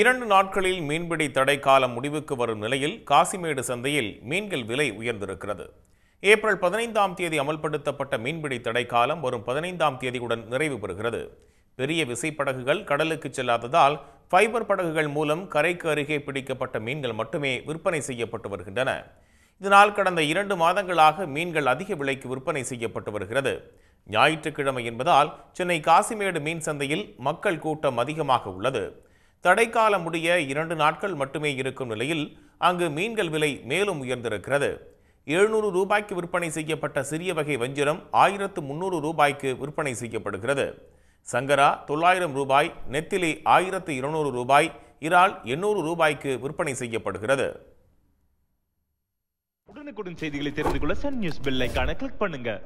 இரண்டு நாட்களில் மீன்பிடி தடை காலம் முடிவுக்கு வரும் நிலையில் காசிமேடு சந்தையில் மீன்கள் விலை உயர்ந்திருக்கிறது ஏப்ரல் பதினைந்தாம் தேதி அமல்படுத்தப்பட்ட மீன்பிடி தடை காலம் வரும் பதினைந்தாம் தேதியுடன் நிறைவு பெறுகிறது பெரிய விசைப்படகுகள் கடலுக்கு செல்லாததால் ஃபைபர் படகுகள் மூலம் கரைக்கு அருகே பிடிக்கப்பட்ட மீன்கள் மட்டுமே விற்பனை செய்யப்பட்டு வருகின்றன இதனால் கடந்த இரண்டு மாதங்களாக மீன்கள் அதிக விலைக்கு விற்பனை செய்யப்பட்டு வருகிறது ஞாயிற்றுக்கிழமை என்பதால் சென்னை காசிமேடு மீன் சந்தையில் மக்கள் கூட்டம் அதிகமாக உள்ளது தடைக்காலம் முடிய இரண்டு நாட்கள் மட்டுமே இருக்கும் நிலையில் அங்கு மீன்கள் விலை மேலும் உயர்ந்திருக்கிறது எழுநூறு ரூபாய்க்கு விற்பனை செய்யப்பட்ட சிறிய வகை வஞ்சிரம் ஆயிரத்து முன்னூறு ரூபாய்க்கு விற்பனை செய்யப்படுகிறது சங்கரா தொள்ளாயிரம் ரூபாய் நெத்திலி ஆயிரத்து இருநூறு ரூபாய் இறால் எண்ணூறு ரூபாய்க்கு விற்பனை செய்யப்படுகிறது உடனுக்குடன் செய்திகளை தெரிந்து கொள்ள சன் நியூஸ் பில்லைக்கான கிளிக் பண்ணுங்க